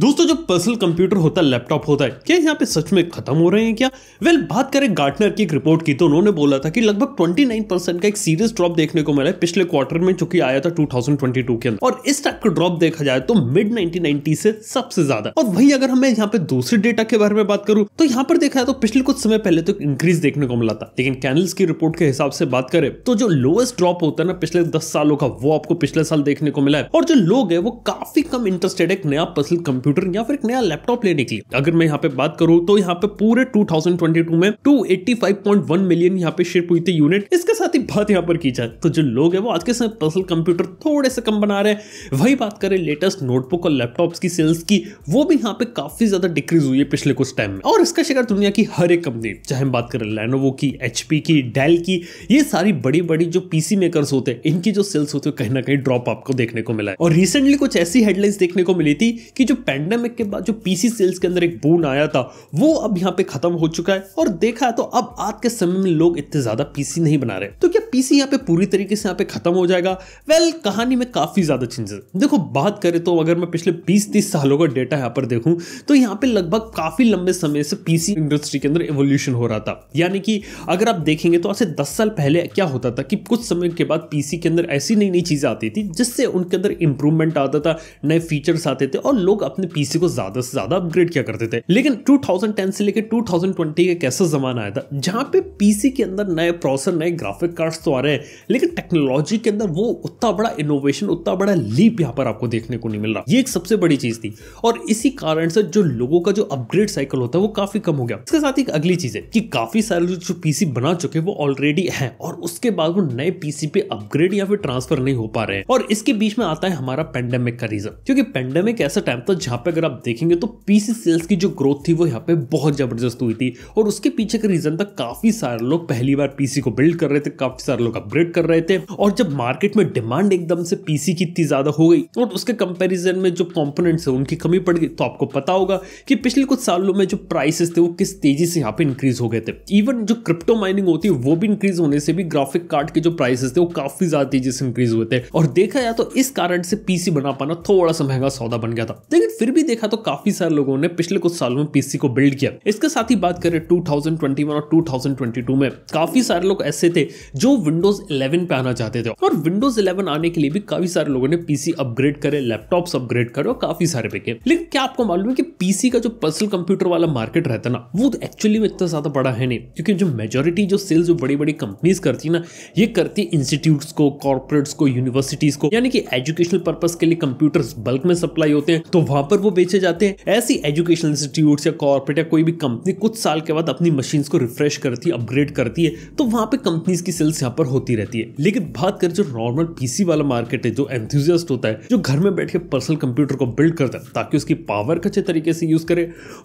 दोस्तों जो personal computer होता है लैपटॉप होता है क्या यहाँ पे सच में खत्म हो रहे हैं क्या वेल well, बात करें गार्टनर की एक रिपोर्ट की तो उन्होंने बोला था कि लगभग 29 परसेंट का एक सीरियस ड्रॉप देखने को मिला है पिछले क्वार्टर में जो कि आया था 2022 के अंदर और इस टाइप का ड्रॉप देखा जाए तो मिड नाइनटीन से सबसे ज्यादा और वही अगर हमें यहाँ पे दूसरे डेटा के बारे में बात करूँ तो यहाँ पर देखा जाए तो पिछले कुछ समय पहले तो इंक्रीज देखने को मिला था लेकिन कैनल्स की रिपोर्ट के हिसाब से बात करें तो जो लोएस्ट ड्रॉप होता है ना पिछले दस सालों का वो आपको पिछले साल देखने को मिला है और जो लोग है वो काफी कम इंटरेस्टेड है नया पर्सनल कंप्यूटर या फिर एक नया लैपटॉप लेने के लिए अगर मैं यहाँ पे बात करूँ तो यहाँ पे पूरे 2022 में 285.1 मिलियन यहाँ पे शिप हुई थी यूनिट इसके साथ ही बात यहाँ पर की जाए तो जो लोग है वो आज के समय पर्सनल कंप्यूटर थोड़े से कम बना रहे हैं वही बात करें लेटेस्ट नोटबुक और लैपटॉप की सेल्स की वो भी यहाँ पे काफी ज्यादा डिक्रीज हुई है पिछले कुछ टाइम में और इसका शिकार दुनिया की हर एक कंपनी चाहे हम बात करें लेनोवो की एच की डेल की ये सारी बड़ी बड़ी जो पीसी मेकर्स होते हैं इनकी जो सेल्स होते हैं कहीं ना कहीं ड्रॉप आपको देखने को मिला है और रिसेंटली कुछ ऐसी हेडलाइंस देखने को मिली थी कि जो पैंडेमिक के बाद जो पीसी सेल्स के अंदर एक बून आया था वो अब यहाँ पे खत्म हो चुका है और देखा है तो अब आज के समय में लोग इतने ज्यादा पीसी नहीं बना रहे तो क्या पीसी यहाँ पे पूरी तरीके से यहाँ पे खत्म हो जाएगा वेल well, कहानी में काफी ज्यादा चेंजेस देखो बात करें तो अगर मैं पिछले बीस तीस सालों का डेटा यहाँ पर देखूँ तो यहाँ पे लगभग काफी लंबे समय से पीसी इंडस्ट्री के अंदर एवोल्यूशन हो रहा था यानी कि अगर आप देखेंगे तो आज से दस साल पहले क्या होता था कि कुछ समय के बाद पीसी के अंदर ऐसी नई नई चीजें आती थी जिससे उनके अंदर इंप्रूवमेंट आता था नए फीचर्स आते थे और लोग अपने अपने पीसी को ज्यादा से ज्यादा अपग्रेड किया करते थे लेकिन 2010 से लेकर 2020 का कैसा जमाना आया था जहां पे पीसी के अंदर नए प्रोसेसर नए ग्राफिक कार्ड्स तो आ रहे हैं लेकिन टेक्नोलॉजी के अंदर वो उतना बड़ा इनोवेशन उतना बड़ा लीप यहाँ पर आपको देखने को नहीं मिल रहा ये एक सबसे बड़ी चीज थी और इसी कारण से जो लोगों का जो अपग्रेड साइकिल होता है वो काफी कम हो गया इसके साथ एक अगली चीज है कि काफी सारे जो पीसी बना चुके वो ऑलरेडी है और उसके बाद वो नए पीसी पे अपग्रेड या फिर ट्रांसफर नहीं हो पा रहे और इसके बीच में आता है हमारा पेंडेमिक का रीजन क्योंकि पेंडेमिक ऐसा टाइम था जहां यहाँ पे अगर आप देखेंगे तो पीसी सेल्स की जो ग्रोथ थी वो यहाँ पे बहुत ज़बरदस्त हुई थी और उसके पीछे का रीज़न था काफ़ी सारे लोग पहली बार पीसी को बिल्ड कर रहे थे काफ़ी सारे लोग अपग्रेड कर रहे थे और जब मार्केट में डिमांड एकदम से पीसी की इतनी ज़्यादा हो गई और उसके कंपेरिजन में जो कॉम्पोनेंट्स हैं उनकी कमी पड़ गई तो आपको पता होगा कि पिछले कुछ सालों में जो प्राइसेस थे वो किस तेज़ी से यहाँ पे इंक्रीज हो गए थे इवन जो क्रिप्टो माइनिंग होती है वो भी इंक्रीज होने से भी ग्राफिक कार्ड के जो प्राइसेस थे वो काफ़ी ज़्यादा तेज़ी से इंक्रीज हुए थे और देखा जाए तो इस कारण से पीसी बना पाना थोड़ा सा महंगा सौदा बन गया था लेकिन फिर भी देखा तो काफी सारे लोगों ने पिछले कुछ सालों में पीसी को बिल्ड किया इसके साथ ही बात करें 2021 और 2022 में काफी सारे लोग ऐसे थे जो विंडोज 11 पे आना चाहते थे और विंडोज 11 आने के लिए भी काफी सारे लोगों ने पीसी अपग्रेड करे लैपटॉप अपग्रेड करे और काफी सारे पे लेकिन क्या आपको मालूम है कि पीसी का जो पर्सनल कंप्यूटर वाला मार्केट रहता ना वो एक्चुअली तो में इतना ज्यादा बड़ा है नहीं क्योंकि जो मेजोरिटी जो सेल्स जो बड़ी बड़ी कंपनीज करती ना ये करती इंस्टीट्यूट को कॉर्पोरेट्स को यूनिवर्सिटीज को यानी कि एजुकेशनल पर्पज के लिए कंप्यूटर्स बल्क में सप्लाई होते हैं तो वहां वहां पर वो बेचे जाते हैं ऐसी एजुकेशनल इंस्टीट्यूट या कॉर्पोरेट या कोई भी कंपनी कुछ साल के बाद अपनी मशीन को रिफ्रेश करती है अपग्रेड करती है तो वहां पर कंपनीज की सेल्स यहाँ पर होती रहती है लेकिन बात करें जो नॉर्मल पीसी वाला मार्केट है जो एंथुजियास्ट होता है जो घर में बैठ के पर्सनल कंप्यूटर को बिल्ड करता है ताकि उसकी पावर अच्छे तरीके से यूज करे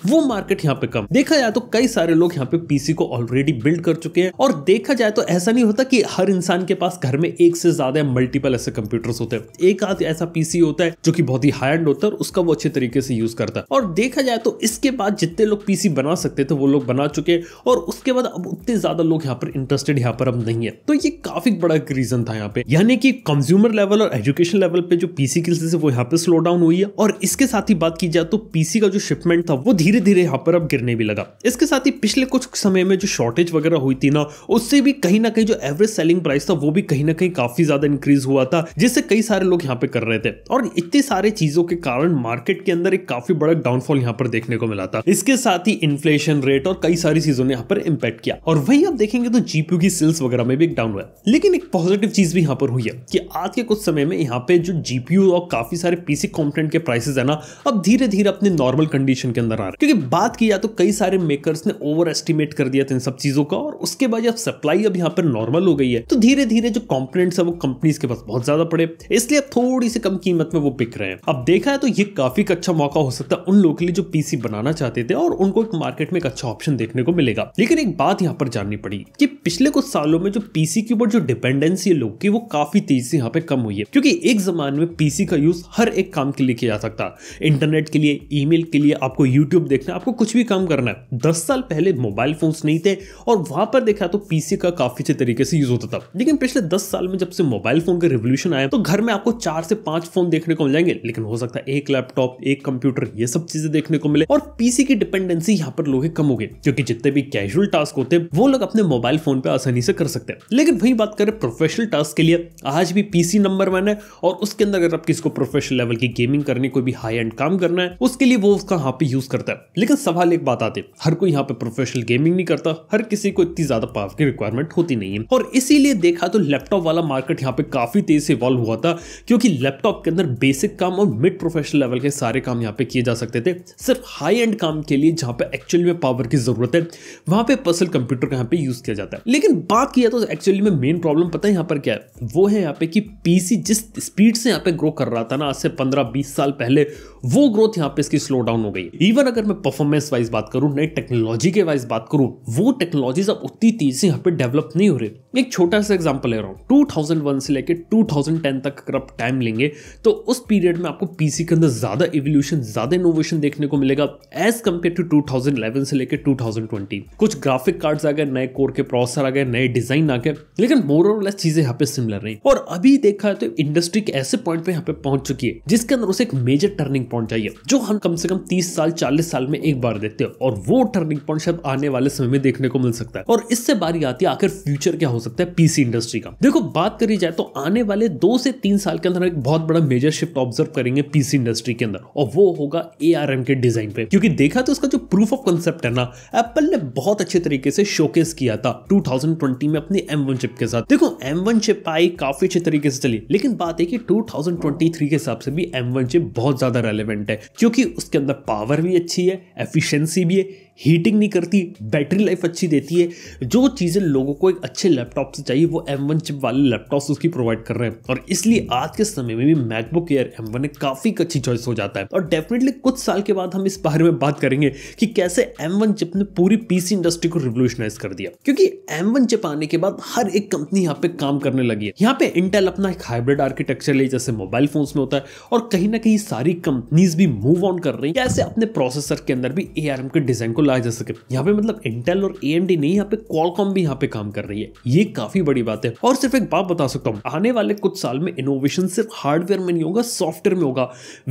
वो मार्केट यहाँ पे कम देखा जाए तो कई सारे लोग यहाँ पे पीसी को ऑलरेडी बिल्ड कर चुके हैं और देखा जाए तो ऐसा नहीं होता कि हर इंसान के पास घर में एक से ज्यादा मल्टीपल ऐसे कंप्यूटर्स होते हैं एक आध ऐसा पीसी होता है जो कि बहुत ही हाई एंड होता है उसका वो अच्छे अच्छे तरीके से यूज करता और देखा जाए तो इसके बाद जितने लोग पीसी बना सकते थे वो लोग बना चुके और उसके बाद अब उतने ज्यादा लोग यहाँ पर इंटरेस्टेड यहाँ पर अब नहीं है तो ये काफी बड़ा रीजन था यहाँ पे यानी कि कंज्यूमर लेवल और एजुकेशन लेवल पे जो पीसी की वो यहाँ पे स्लो डाउन हुई है और इसके साथ ही बात की जाए तो पीसी का जो शिपमेंट था वो धीरे धीरे यहाँ पर अब गिरने भी लगा इसके साथ ही पिछले कुछ समय में जो शॉर्टेज वगैरह हुई थी ना उससे भी कहीं ना कहीं जो एवरेज सेलिंग प्राइस था वो भी कहीं ना कहीं काफी ज्यादा इंक्रीज हुआ था जिससे कई सारे लोग यहाँ पे कर रहे थे और इतनी सारी चीजों के कारण मार्केट मार्केट के अंदर एक काफी बड़ा डाउनफॉल यहाँ पर देखने को मिला था इसके साथ ही इन्फ्लेशन रेट और कई सारी चीजों ने यहाँ पर इम्पैक्ट किया और वही आप देखेंगे तो जीपीयू की सेल्स वगैरह में भी एक डाउन हुआ लेकिन एक पॉजिटिव चीज भी यहाँ पर हुई है कि आज के कुछ समय में यहाँ पे जो जीपीयू और काफी सारे पीसी कॉम्पोनेट के प्राइसेस है ना अब धीरे धीरे अपने नॉर्मल कंडीशन के अंदर आ रहे क्योंकि बात की जाए तो कई सारे मेकर्स ने ओवर एस्टिमेट कर दिया था इन सब चीजों का और उसके बाद जब सप्लाई अब यहाँ पर नॉर्मल हो गई है तो धीरे धीरे जो कॉम्पोनेट है वो कंपनीज के पास बहुत ज्यादा पड़े इसलिए थोड़ी सी कम कीमत में वो बिक रहे हैं अब देखा है तो ये काफी एक अच्छा मौका हो सकता है उन लोगों के लिए जो पीसी बनाना चाहते थे और उनको एक मार्केट में एक अच्छा ऑप्शन देखने को मिलेगा लेकिन एक बात यहाँ पर जाननी पड़ी कि पिछले कुछ सालों में जो पीसी के ऊपर जो डिपेंडेंसी है लोग की वो काफी तेजी से यहाँ पे कम हुई है क्योंकि एक जमाने में पीसी का यूज हर एक काम के लिए किया जा सकता इंटरनेट के लिए ई के लिए आपको यूट्यूब देखना आपको कुछ भी काम करना है दस साल पहले मोबाइल फोन नहीं थे और वहां पर देखा तो पीसी का काफी अच्छे तरीके से यूज होता था लेकिन पिछले दस साल में जब से मोबाइल फोन का रिवोल्यूशन आया तो घर में आपको चार से पांच फोन देखने को मिल जाएंगे लेकिन हो सकता है एक लैपटॉप एक कंप्यूटर ये सब चीजें देखने को मिले और पीसी की डिपेंडेंसी यहाँ पर लोग कम हो गए क्योंकि जितने भी कैजुअल टास्क होते हैं वो लोग अपने मोबाइल फोन पे आसानी से कर सकते हैं लेकिन वही बात करें प्रोफेशनल टास्क के लिए आज भी पीसी नंबर वन है और उसके अंदर अगर आप किसी को प्रोफेशनल लेवल की गेमिंग करनी कोई भी हाई एंड काम करना है उसके लिए वो उसका यहाँ पे यूज करता है लेकिन सवाल एक बात आते हर कोई यहाँ पे प्रोफेशनल गेमिंग नहीं करता हर किसी को इतनी ज्यादा पावर की रिक्वायरमेंट होती नहीं है और इसीलिए देखा तो लैपटॉप वाला मार्केट यहाँ पे काफी तेज से इवॉल्व हुआ था क्योंकि लैपटॉप के अंदर बेसिक काम और मिड प्रोफेशनल लेवल के सारे सारे काम यहाँ पे किए जा सकते थे सिर्फ हाई एंड काम के लिए जहाँ पे एक्चुअली में पावर की ज़रूरत है वहाँ पे पर्सनल कंप्यूटर का यहाँ पे यूज़ किया जाता है लेकिन बात किया तो एक्चुअली में मेन प्रॉब्लम पता है यहाँ पर क्या है वो है यहाँ पे कि पीसी जिस स्पीड से यहाँ पे ग्रो कर रहा था ना आज से पंद्रह बीस साल पहले वो ग्रोथ यहाँ पे इसकी स्लो डाउन हो गई इवन अगर मैं परफॉर्मेंस वाइज बात करूँ नई टेक्नोलॉजी के वाइज बात करूँ वो टेक्नोलॉजी अब उतनी तेज से यहाँ पे डेवलप नहीं हो रही एक छोटा सा एग्जाम्पल ले रहा हूँ टू से लेकर टू तक अगर आप टाइम लेंगे तो उस पीरियड में आपको पीसी के अंदर ज़्यादा इवोल्यूशन ज़्यादा इनोवेशन देखने को मिलेगा एज कम्पेयर टू टू से लेकर टू कुछ ग्राफिक कार्ड्स आ गए नए कोर के प्रोसेसर आ गए नए डिज़ाइन आ गए लेकिन मोर और लेस चीज़ें यहाँ पे सिमिलर रही और अभी देखा तो इंडस्ट्री के ऐसे पॉइंट पे यहाँ पे पहुंच चुकी है जिसके अंदर उसे एक मेजर टर्निंग पॉइंट चाहिए जो हम कम से कम तीस साल चालीस साल में एक बार देखते हैं और वो टर्निंग पॉइंट शायद आने वाले समय में देखने को मिल सकता है और इससे बारी आती है आखिर फ्यूचर क्या हो सकता है पीसी इंडस्ट्री का देखो बात करी जाए तो आने वाले दो से तीन साल के अंदर एक बहुत बड़ा मेजर शिफ्ट ऑब्जर्व करेंगे पीसी इंडस्ट्री के अंदर और वो होगा ए के डिजाइन पे क्योंकि देखा तो उसका जो प्रूफ ऑफ कंसेप्ट है ना एप्पल ने बहुत अच्छे तरीके से शोकेस किया था 2020 में अपने M1 चिप के साथ देखो M1 चिप आई काफी अच्छे तरीके से चली लेकिन बात है कि 2023 के हिसाब से भी M1 चिप बहुत ज्यादा रेलिवेंट है क्योंकि उसके अंदर पावर भी अच्छी है एफिशिएंसी भी है हीटिंग नहीं करती बैटरी लाइफ अच्छी देती है जो चीज़ें लोगों को एक अच्छे लैपटॉप से चाहिए वो एम वन चिप वाले लैपटॉप उसकी प्रोवाइड कर रहे हैं और इसलिए आज के समय में भी मैकबुक एयर एम वन काफ़ी अच्छी चॉइस हो जाता है और डेफिनेटली कुछ साल के बाद हम इस बारे में बात करेंगे कि कैसे एम वन चिप ने पूरी पीसी इंडस्ट्री को रिवोल्यूशनाइज कर दिया क्योंकि एम वन चिप आने के बाद हर एक कंपनी यहाँ पे काम करने लगी है यहाँ पे इंटेल अपना एक हाइब्रिड आर्किटेक्चर ले जैसे मोबाइल फोन्स में होता है और कहीं ना कहीं सारी कंपनीज भी मूव ऑन कर रही है कैसे अपने प्रोसेसर के अंदर भी ए के डिजाइन को बुलाया जा सके यहाँ पे मतलब इंटेल और ए नहीं यहाँ पे क्वालकॉम भी यहाँ पे काम कर रही है ये काफी बड़ी बात है और सिर्फ एक बात बता सकता हूँ आने वाले कुछ साल में इनोवेशन सिर्फ हार्डवेयर में नहीं होगा सॉफ्टवेयर में होगा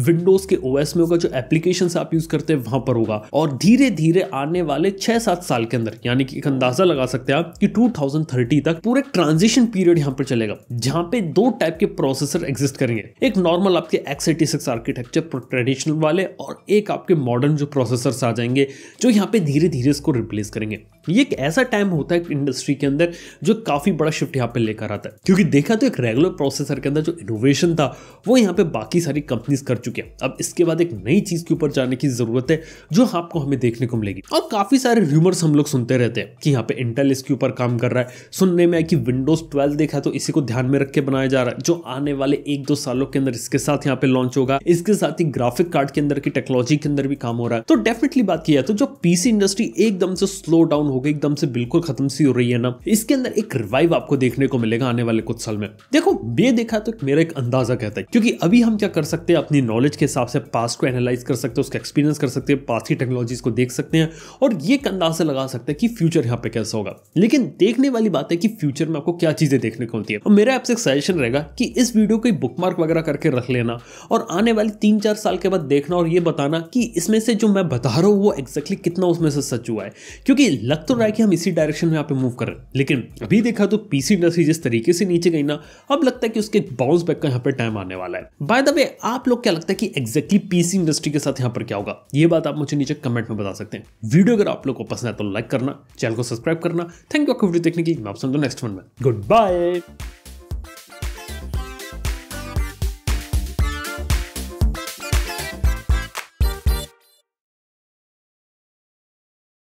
विंडोज के ओएस में होगा जो एप्लीकेशन आप यूज करते हैं वहां पर होगा और धीरे धीरे आने वाले छह सात साल के अंदर यानी कि एक अंदाजा लगा सकते हैं आप कि टू तक पूरे ट्रांजिशन पीरियड यहाँ पर चलेगा जहां पे दो टाइप के प्रोसेसर एग्जिस्ट करेंगे एक नॉर्मल आपके एक्स आर्किटेक्चर ट्रेडिशनल वाले और एक आपके मॉडर्न जो प्रोसेसर आ जाएंगे जो यहाँ यहाँ पे धीरे धीरे इसको रिप्लेस करेंगे ये एक ऐसा टाइम होता है इंडस्ट्री के अंदर जो काफ़ी बड़ा शिफ्ट यहाँ पे लेकर आता है क्योंकि देखा तो एक रेगुलर प्रोसेसर के अंदर जो इनोवेशन था वो यहाँ पे बाकी सारी कंपनीज कर चुकी हैं अब इसके बाद एक नई चीज़ के ऊपर जाने की ज़रूरत है जो आपको हमें देखने को मिलेगी और काफ़ी सारे र्यूमर्स हम लोग सुनते रहते हैं कि यहाँ पे इंटेल इसके ऊपर काम कर रहा है सुनने में आया कि विंडोज़ ट्वेल्व देखा तो इसी को ध्यान में रख के बनाया जा रहा है जो आने वाले एक दो सालों के अंदर इसके साथ यहाँ पे लॉन्च होगा इसके साथ ही ग्राफिक कार्ड के अंदर की टेक्नोलॉजी के अंदर भी काम हो रहा है तो डेफिनेटली बात किया तो जो पीसी इंडस्ट्री एकदम से स्लो डाउन हो हो गई एकदम से बिल्कुल खत्म सी हो रही है ना इसके अंदर एक रिवाइव आपको देखने को मिलेगा आने वाले कुछ साल में देखो ये देखा तो मेरा एक अंदाजा कहता है क्योंकि अभी हम क्या कर सकते हैं अपनी नॉलेज के हिसाब से पास को एनालाइज कर सकते हैं उसका एक्सपीरियंस कर सकते हैं पास्ट की टेक्नोलॉजीज को देख सकते हैं और ये एक अंदाजा लगा सकते हैं कि फ्यूचर यहाँ पे कैसा होगा लेकिन देखने वाली बात है कि फ्यूचर में आपको क्या चीजें देखने को मिलती है और मेरा आपसे एक सजेशन रहेगा कि इस वीडियो को बुकमार्क वगैरह करके रख लेना और आने वाले तीन चार साल के बाद देखना और ये बताना कि इसमें से जो मैं बता रहा हूँ वो एक्जैक्टली कितना उसमें से सच हुआ है क्योंकि लग तो रहा है कि हम इसी डायरेक्शन में यहाँ पे मूव कर रहे हैं लेकिन अभी देखा तो पीसी इंडस्ट्री जिस तरीके से नीचे गई ना अब लगता है कि उसके बाउंस बैक का यहाँ पे टाइम आने वाला है बाय द वे आप लोग क्या लगता है कि एक्जैक्टली पीसी इंडस्ट्री के साथ यहाँ पर क्या होगा ये बात आप मुझे नीचे कमेंट में बता सकते हैं वीडियो अगर आप लोग को पसंद है तो लाइक करना चैनल को सब्सक्राइब करना थैंक यू आपको वीडियो देखने की मैं आप समझो नेक्स्ट वन में गुड बाय